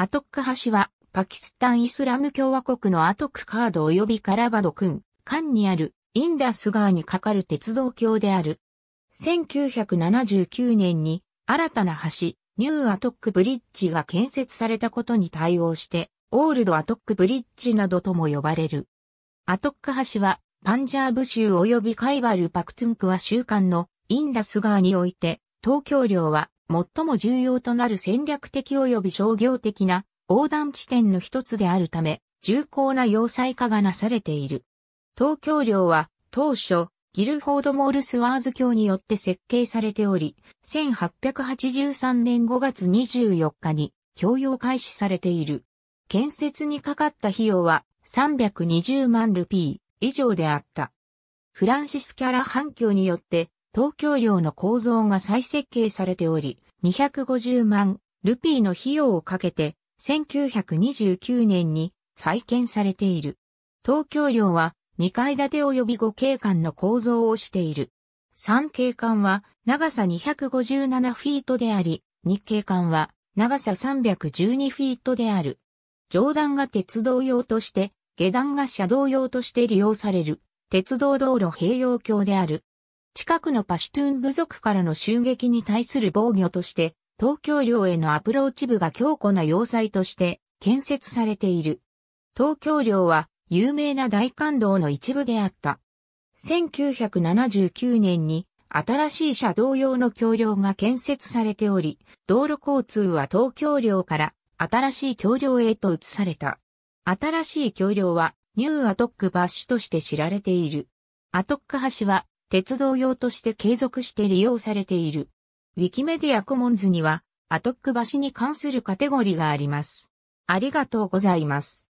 アトック橋は、パキスタンイスラム共和国のアトックカード及びカラバド君、間にあるインダス川に架かる鉄道橋である。1979年に新たな橋、ニューアトックブリッジが建設されたことに対応して、オールドアトックブリッジなどとも呼ばれる。アトック橋は、パンジャーブ州及びカイバルパクトゥンクは週間のインダス川において、東京領は最も重要となる戦略的及び商業的な横断地点の一つであるため、重厚な要塞化がなされている。東京領は当初、ギルフォード・モールスワーズ卿によって設計されており、1883年5月24日に供用開始されている。建設にかかった費用は320万ルピー以上であった。フランシス・キャラ反響によって東京寮の構造が再設計されており、250万ルピーの費用をかけて、1929年に再建されている。東京寮は2階建て及び5景観の構造をしている。3景観は長さ257フィートであり、2景観は長さ312フィートである。上段が鉄道用として、下段が車道用として利用される、鉄道道路併用橋である。近くのパシュトゥン部族からの襲撃に対する防御として、東京領へのアプローチ部が強固な要塞として建設されている。東京領は有名な大感動の一部であった。1979年に新しい車道用の橋梁が建設されており、道路交通は東京領から新しい橋梁へと移された。新しい橋梁はニューアトック橋として知られている。アトック橋は鉄道用として継続して利用されている。ウィキメディアコモンズには、アトック橋に関するカテゴリーがあります。ありがとうございます。